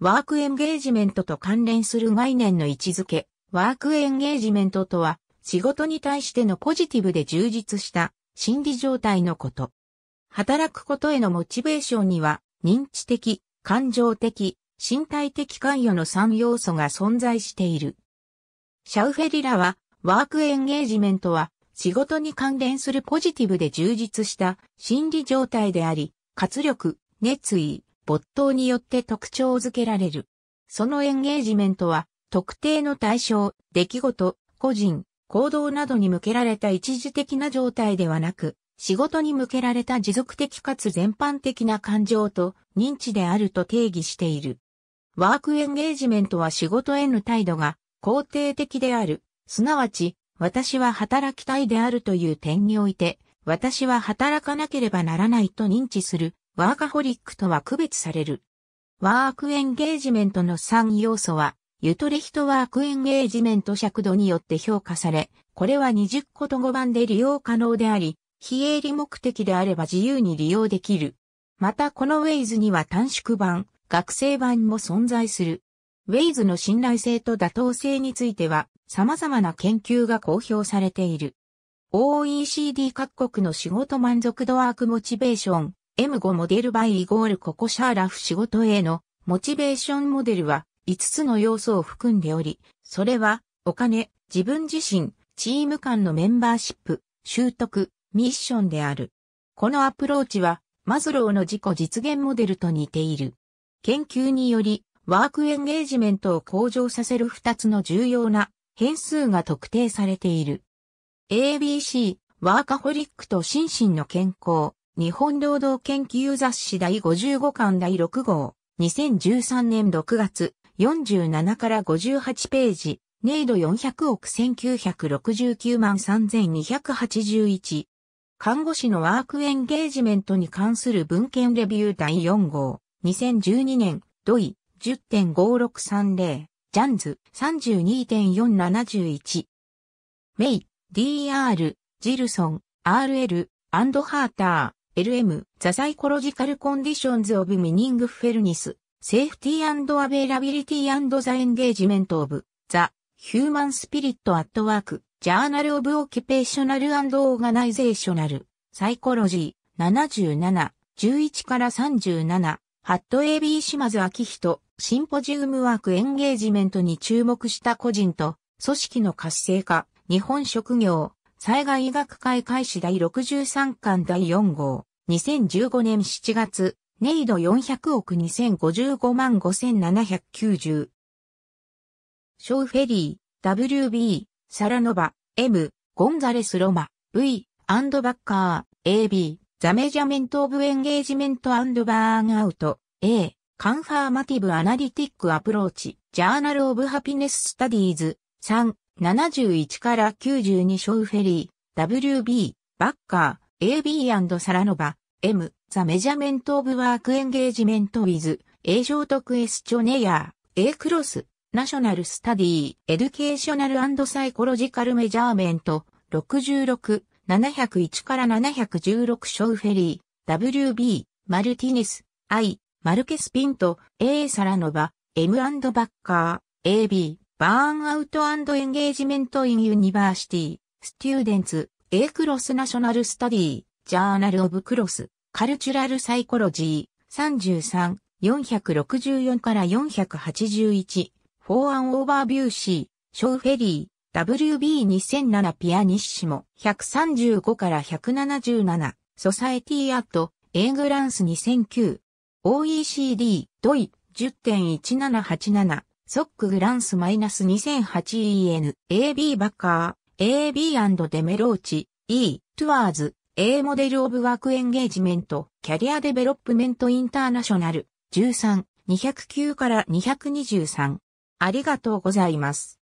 ワークエンゲージメントと関連する概念の位置づけ、ワークエンゲージメントとは、仕事に対してのポジティブで充実した心理状態のこと。働くことへのモチベーションには、認知的、感情的、身体的関与の3要素が存在している。シャウフェリラは、ワークエンゲージメントは、仕事に関連するポジティブで充実した心理状態であり、活力、熱意、没頭によって特徴づけられる。そのエンゲージメントは、特定の対象、出来事、個人、行動などに向けられた一時的な状態ではなく、仕事に向けられた持続的かつ全般的な感情と認知であると定義している。ワークエンゲージメントは仕事への態度が肯定的である。すなわち、私は働きたいであるという点において、私は働かなければならないと認知するワーカホリックとは区別される。ワークエンゲージメントの3要素は、ユトレヒトワークエンゲージメント尺度によって評価され、これは20個と5番で利用可能であり、非営利目的であれば自由に利用できる。またこのウェイズには短縮版、学生版も存在する。ウェイズの信頼性と妥当性については、様々な研究が公表されている。OECD 各国の仕事満足度ワークモチベーション、M5 モデルバイイゴールココシャーラフ仕事へのモチベーションモデルは5つの要素を含んでおり、それはお金、自分自身、チーム間のメンバーシップ、習得、ミッションである。このアプローチはマズローの自己実現モデルと似ている。研究によりワークエンゲージメントを向上させる2つの重要な変数が特定されている。ABC、ワーカホリックと心身の健康。日本労働研究雑誌第55巻第6号、2013年6月、47から58ページ、ネイド400億1969万3281。看護師のワークエンゲージメントに関する文献レビュー第4号、2012年、ドイ、10.5630、ジャンズ、32.471。メイ、DR、ジルソン、RL、アンドハーター、LM、The Psychological Conditions of Meaning Fairness, Safety and Availability and the Engagement of The Human Spirit at Work, Journal of Occupational and Organizational Psychology 77、11から37、ハット AB 島津明人、シンポジウムワークエンゲージメントに注目した個人と、組織の活性化、日本職業、災害医学会開始第63巻第4号。2015年7月、ネイド400億2055万5790。ショーフェリー、WB、サラノバ、M、ゴンザレス・ロマ、V、アンドバッカー、AB、ザメジャメント・オブ・エンゲージメント・アンド・バーン・アウト、A、カンファーマティブ・アナリティック・アプローチ、ジャーナル・オブ・ハピネス・スタディーズ、3、71から92ショーフェリー、WB、バッカー、AB& サラノバ、M、ザ・メジャメント・オブ・ワーク・エンゲージメント・ウィズ、A ショート・クエスチョネヤー、A クロス、ナショナル・スタディー、エデュケーショナルサイコロジカル・メジャーメント、66、701から716ショウフェリー、WB、マルティネス、I、マルケス・ピント、A サラノバ、M& バッカー、AB、バーンアウトエンゲージメント・イン・ユニバーシティ、ステューデンツ、A クロスナショナルスタディ、ジャーナルオブクロス、カルチュラルサイコロジー、33、464から481、フォーアンオーバービューシー、ショーフェリー、WB2007 ピアニッシモ、135から177、ソサエティアット、エングランス2009、OECD、ドイ、10.1787、ソックグランスマイナス 2008EN、AB バッカー、AB& デメローチ、E、トゥアーズ、A モデルオブワークエンゲージメント、キャリアデベロップメントインターナショナル、13、209から223。ありがとうございます。